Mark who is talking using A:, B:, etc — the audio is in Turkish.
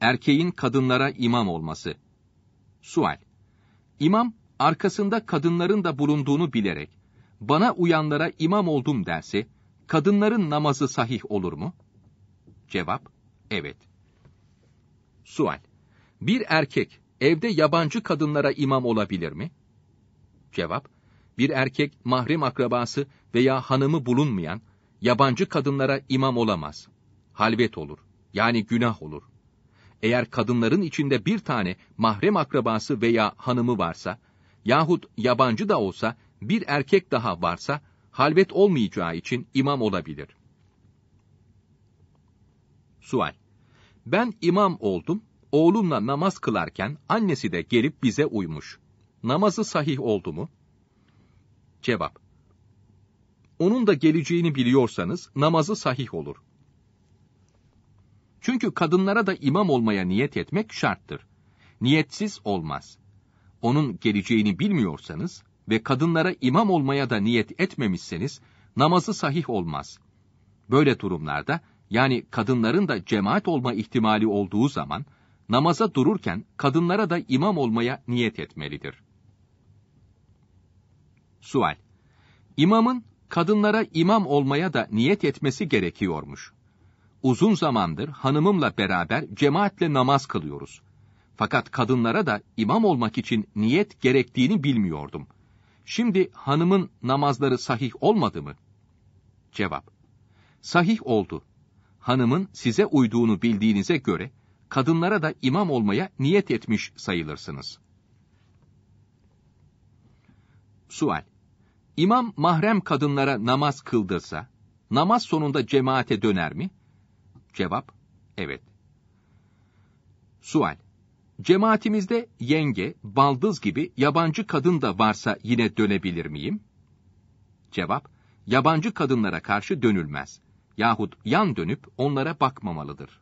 A: Erkeğin kadınlara imam olması. Sual. İmam, arkasında kadınların da bulunduğunu bilerek, bana uyanlara imam oldum derse, kadınların namazı sahih olur mu? Cevap, evet. Sual. Bir erkek evde yabancı kadınlara imam olabilir mi? Cevap, bir erkek mahrem akrabası veya hanımı bulunmayan, yabancı kadınlara imam olamaz. Halvet olur, yani günah olur eğer kadınların içinde bir tane mahrem akrabası veya hanımı varsa, yahut yabancı da olsa bir erkek daha varsa, halvet olmayacağı için imam olabilir. Sual Ben imam oldum, oğlumla namaz kılarken annesi de gelip bize uymuş. Namazı sahih oldu mu? Cevap onun da geleceğini biliyorsanız namazı sahih olur. Çünkü kadınlara da imam olmaya niyet etmek şarttır. Niyetsiz olmaz. Onun geleceğini bilmiyorsanız ve kadınlara imam olmaya da niyet etmemişseniz namazı sahih olmaz. Böyle durumlarda yani kadınların da cemaat olma ihtimali olduğu zaman namaza dururken kadınlara da imam olmaya niyet etmelidir. Sual İmamın kadınlara imam olmaya da niyet etmesi gerekiyormuş. Uzun zamandır hanımımla beraber cemaatle namaz kılıyoruz. Fakat kadınlara da imam olmak için niyet gerektiğini bilmiyordum. Şimdi hanımın namazları sahih olmadı mı? Cevap. Sahih oldu. Hanımın size uyduğunu bildiğinize göre kadınlara da imam olmaya niyet etmiş sayılırsınız. Sual. İmam mahrem kadınlara namaz kıldırsa, namaz sonunda cemaate döner mi? Cevap, evet. Sual, cemaatimizde yenge, baldız gibi yabancı kadın da varsa yine dönebilir miyim? Cevap, yabancı kadınlara karşı dönülmez yahut yan dönüp onlara bakmamalıdır.